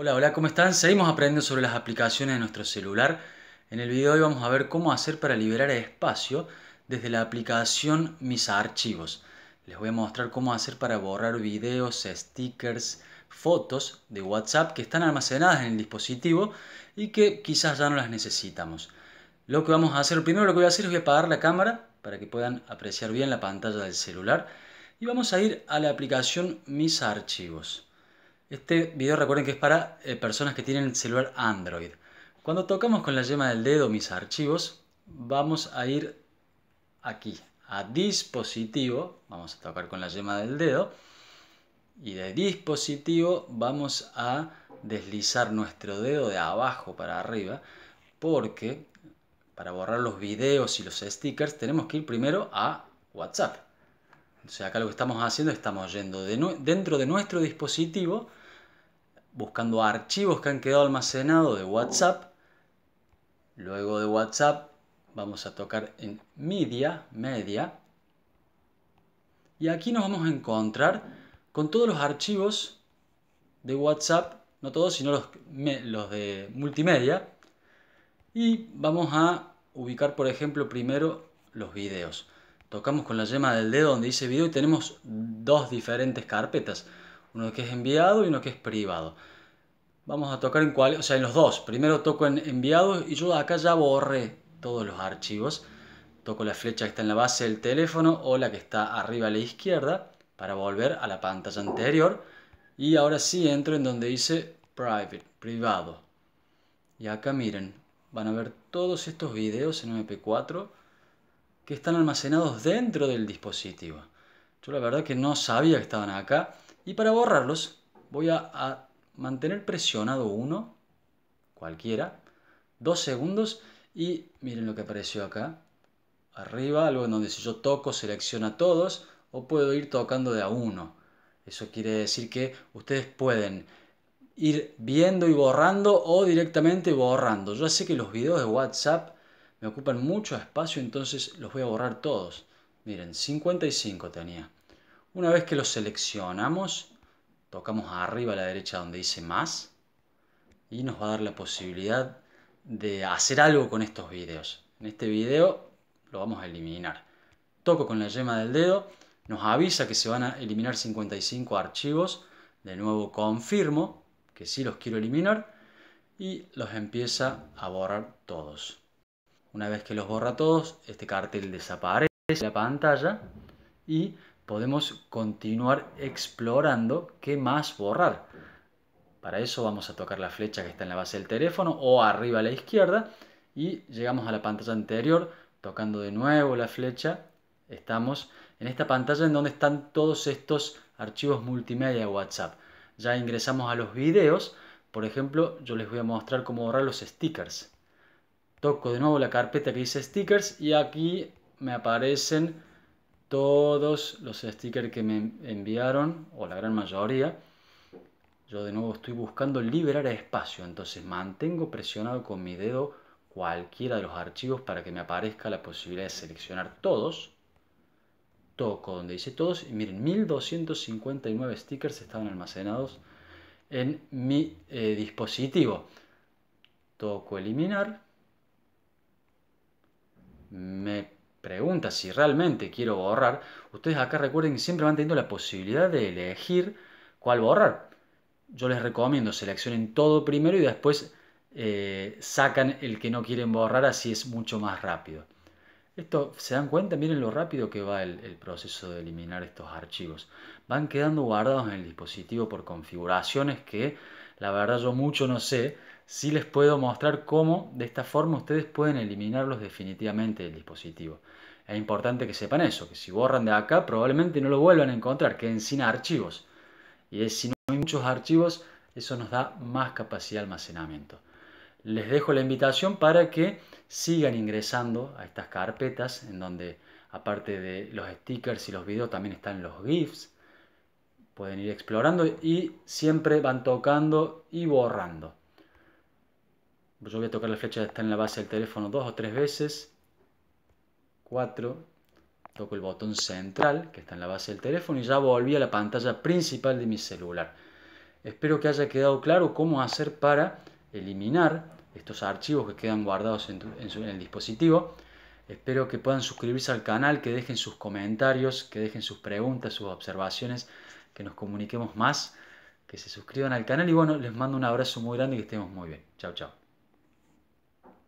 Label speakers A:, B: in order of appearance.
A: Hola, hola, ¿cómo están? Seguimos aprendiendo sobre las aplicaciones de nuestro celular. En el video de hoy vamos a ver cómo hacer para liberar espacio desde la aplicación Mis Archivos. Les voy a mostrar cómo hacer para borrar videos, stickers, fotos de WhatsApp que están almacenadas en el dispositivo y que quizás ya no las necesitamos. Lo que vamos a hacer, primero lo que voy a hacer es voy a apagar la cámara para que puedan apreciar bien la pantalla del celular y vamos a ir a la aplicación Mis Archivos. Este video recuerden que es para eh, personas que tienen el celular Android. Cuando tocamos con la yema del dedo mis archivos, vamos a ir aquí, a dispositivo, vamos a tocar con la yema del dedo, y de dispositivo vamos a deslizar nuestro dedo de abajo para arriba, porque para borrar los videos y los stickers tenemos que ir primero a WhatsApp. O sea, acá lo que estamos haciendo, estamos yendo dentro de nuestro dispositivo, buscando archivos que han quedado almacenados de WhatsApp. Luego de WhatsApp vamos a tocar en Media, Media. Y aquí nos vamos a encontrar con todos los archivos de WhatsApp, no todos, sino los, los de multimedia. Y vamos a ubicar, por ejemplo, primero los videos tocamos con la yema del dedo donde dice video y tenemos dos diferentes carpetas, uno que es enviado y uno que es privado. Vamos a tocar en cuál, o sea, en los dos. Primero toco en enviado y yo acá ya borré todos los archivos. Toco la flecha que está en la base del teléfono o la que está arriba a la izquierda para volver a la pantalla anterior. Y ahora sí entro en donde dice private, privado. Y acá miren, van a ver todos estos videos en MP4 que están almacenados dentro del dispositivo. Yo la verdad que no sabía que estaban acá. Y para borrarlos voy a, mantener presionado uno, cualquiera, dos segundos y miren lo que apareció acá. Arriba, algo en donde si yo toco selecciona todos o puedo ir tocando de a uno. Eso quiere decir que ustedes pueden ir viendo y borrando o directamente borrando. Yo sé que los videos de WhatsApp me ocupan mucho espacio, entonces los voy a borrar todos. Miren, 55 tenía. Una vez que los seleccionamos, tocamos arriba a la derecha donde dice más y nos va a dar la posibilidad de hacer algo con estos videos. En este video lo vamos a eliminar. Toco con la yema del dedo, nos avisa que se van a eliminar 55 archivos. De nuevo confirmo que sí los quiero eliminar y los empieza a borrar todos. Una vez que los borra todos, este cartel desaparece de la pantalla y podemos continuar explorando qué más borrar. Para eso vamos a tocar la flecha que está en la base del teléfono o arriba a la izquierda y llegamos a la pantalla anterior tocando de nuevo la flecha. Estamos en esta pantalla en donde están todos estos archivos multimedia de WhatsApp. Ya ingresamos a los videos. Por ejemplo, yo les voy a mostrar cómo borrar los stickers. Toco de nuevo la carpeta que dice stickers y aquí me aparecen todos los stickers que me enviaron, o la gran mayoría. Yo de nuevo estoy buscando liberar espacio, entonces mantengo presionado con mi dedo cualquiera de los archivos para que me aparezca la posibilidad de seleccionar todos. Toco donde dice todos y miren, 1259 stickers estaban almacenados en mi eh, dispositivo. Toco eliminar me pregunta si realmente quiero borrar, ustedes acá recuerden que siempre van teniendo la posibilidad de elegir cuál borrar. Yo les recomiendo seleccionen todo primero y después eh, sacan el que no quieren borrar, así es mucho más rápido. Esto, ¿se dan cuenta? Miren lo rápido que va el, el, proceso de eliminar estos archivos. Van quedando guardados en el dispositivo por configuraciones que, la verdad, yo mucho no sé, si les puedo mostrar cómo de esta forma ustedes pueden eliminarlos definitivamente del dispositivo. Es importante que sepan eso, que si borran de acá probablemente no lo vuelvan a encontrar, queden sin archivos. Y si no hay muchos archivos, eso nos da más capacidad de almacenamiento. Les dejo la invitación para que sigan ingresando a estas carpetas en donde aparte de los stickers y los videos también están los GIFs. Pueden ir explorando y siempre van tocando y borrando. Yo voy a tocar la flecha de estar en la base del teléfono dos o tres veces. Cuatro. Toco el botón central que está en la base del teléfono y ya volví a la pantalla principal de mi celular. Espero que haya quedado claro cómo hacer para eliminar estos archivos que quedan guardados en, en, el dispositivo. Espero que puedan suscribirse al canal, que dejen sus comentarios, que dejen sus preguntas, sus observaciones, que nos comuniquemos más, que se suscriban al canal y bueno, les mando un abrazo muy grande y que estemos muy bien. Chao, chao.